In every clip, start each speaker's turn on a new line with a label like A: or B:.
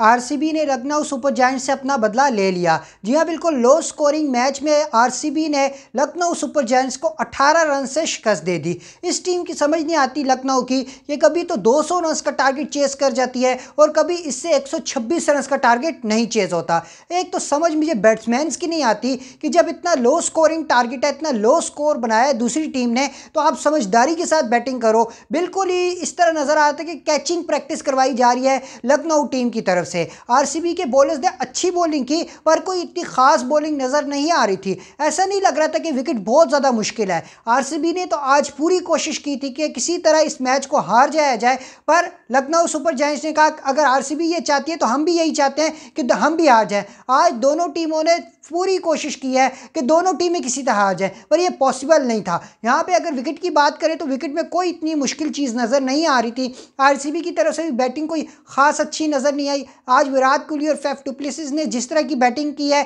A: RCB ने Lucknow super giant से अपना बदला ले लिया जी हाँ बिल्कुल लो स्कोरिंग मैच में आरसीबी ने लखनऊ सुपर जायंट्स को 18 रन से शिकस्त दे दी इस टीम की समझ नहीं आती लखनऊ की ये कभी तो 200 रन का टारगेट चेस कर जाती है और कभी इससे छब्बीस रन का टारगेट नहीं चेस होता एक तो समझ मुझे बैट्समैन की नहीं आती कि जब इतना लो स्कोरिंग टारगेट है इतना लो स्कोर बनाया है दूसरी टीम ने तो आप समझदारी के साथ बैटिंग करो बिल्कुल ही इस तरह नज़र आता है कि कैचिंग प्रैक्टिस करवाई जा रही है लखनऊ टीम की तरफ से आरसीबी के बॉलर्स ने अच्छी बॉलिंग की पर कोई इतनी खास बॉलिंग नज़र नहीं आ रही थी ऐसा नहीं लग रहा था कि विकेट बहुत ज़्यादा मुश्किल है आरसीबी ने तो आज पूरी कोशिश की थी कि किसी तरह इस मैच को हार जाया जाए पर लखनऊ सुपर जायंट्स ने कहा अगर आरसीबी ये चाहती है तो हम भी यही चाहते हैं कि हम भी हार जाए आज दोनों टीमों ने पूरी कोशिश की है कि दोनों टीमें किसी तरह हार जाए पर यह पॉसिबल नहीं था यहाँ पे अगर विकेट की बात करें तो विकेट में कोई इतनी मुश्किल चीज़ नज़र नहीं आ रही थी आरसीबी की तरफ से भी बैटिंग कोई ख़ास अच्छी नज़र नहीं आई आज विराट कोहली और फेफ टुप्लिसिस ने जिस तरह की बैटिंग की है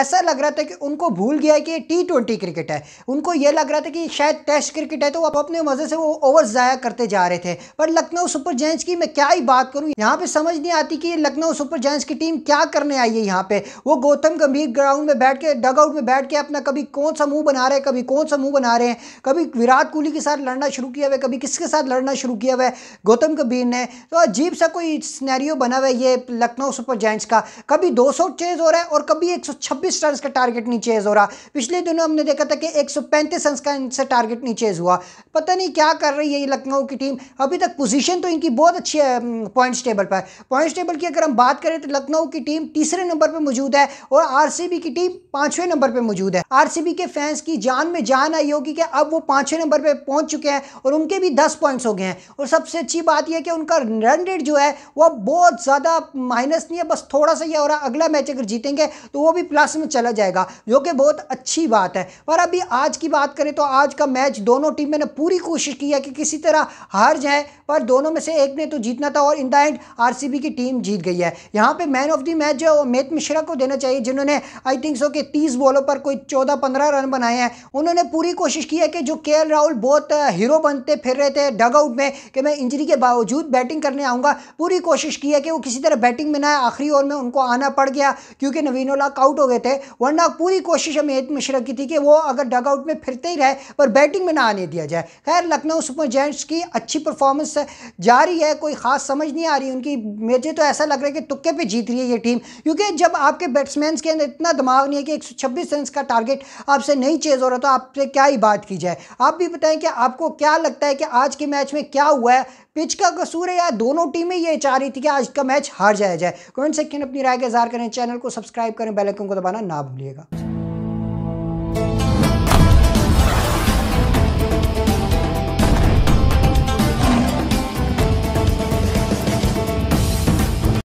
A: ऐसा लग रहा था कि उनको भूल गया है कि टी ट्वेंटी क्रिकेट है उनको ये लग रहा था कि शायद टेस्ट क्रिकेट है तो अब अपने मज़े से वो ओवर ज़ाया करते जा रहे थे पर लखनऊ सुपर जैंस की मैं क्या ही बात करूँ यहाँ पर समझ नहीं आती कि लखनऊ सुपर जैंस की टीम क्या करने आई है यहाँ पर वो गौतम गंभीर ग्राउंड में बैठ के डग आउट में बैठ के अपना कभी कौन सा मुँह बना रहे हैं कभी कौन सा मुँह बना रहे हैं कभी विराट कोहली के साथ लड़ना शुरू किया हुआ है कभी किसके साथ लड़ना शुरू किया हुआ है गौतम गंभीर ने तो अजीब सा कोई स्नैरियो बना हुआ है ये लखनऊ सुपर जैंट्स का कभी 200 चेज हो रहा है और कभी 126 रन का टारगेट नहीं चेज हो रहा पिछले दिनों हमने देखा था कि 135 रन का इनसे टारगेट नहीं चेज हुआ पता नहीं क्या कर रही है ये लखनऊ की टीम अभी तक पोजीशन तो इनकी बहुत अच्छी है पॉइंट्स टेबल पर पॉइंट्स टेबल की अगर हम बात करें तो लखनऊ की टीम तीसरे नंबर पर मौजूद है और आर की टीम पांचवें नंबर पर मौजूद है आरसीबी के फैंस की जान में जान आई होगी कि अब वो पांचवें नंबर पर पहुंच चुके हैं और उनके भी दस पॉइंट्स हो गए हैं और सबसे अच्छी बात यह कि उनका रन रेट जो है वह बहुत ज़्यादा माइनस नहीं है बस थोड़ा सा ये हो रहा है अगला मैच अगर जीतेंगे तो वो भी प्लस में चला जाएगा जो कि बहुत अच्छी बात है पर अभी आज की बात करें तो आज का मैच दोनों टीमें ने पूरी कोशिश की है कि किसी तरह हार जाए पर दोनों में से एक ने तो जीतना था और इन द एंड आर की टीम जीत गई है यहाँ पर मैन ऑफ द मैच जो अमित मिश्रा को देना चाहिए जिन्होंने आई थिंक सो के तीस बॉलों पर कोई चौदह पंद्रह रन बनाए हैं उन्होंने पूरी कोशिश की है कि जो के राहुल बहुत हीरो बनते फिर रहे थे डग आउट में कि मैं इंजरी के बावजूद बैटिंग करने आऊँगा पूरी कोशिश की है कि वो किसी तरह बैटिंग में ना आखिरी ओवर में उनको आना पड़ गया क्योंकि नवीन उलाक आउट हो गए थे वरना पूरी कोशिश अमित मिश्रा की थी कि वो अगर डग आउट में फिरते ही रहे पर बैटिंग में ना आने दिया जाए खैर लखनऊ सुपर जेंट्स की अच्छी परफॉर्मेंस जारी है कोई खास समझ नहीं आ रही उनकी मेजे तो ऐसा लग रहा है कि तुक्के पर जीत रही है ये टीम क्योंकि जब आपके बैट्समैन के अंदर इतना दिमाग नहीं है कि एक रन का टारगेट आपसे नहीं चेज हो रहा तो आपसे क्या ही बात की जाए आप भी बताएं कि आपको क्या लगता है कि आज के मैच में क्या हुआ है पिच का कसूर है या दोनों टीमें ये चाह रही थी कि आज का मैच हार जाया जाए कमेंट सेक्शन अपनी राय का इजहार करें चैनल को सब्सक्राइब करें बेलाइकन को दबाना ना भूलिएगा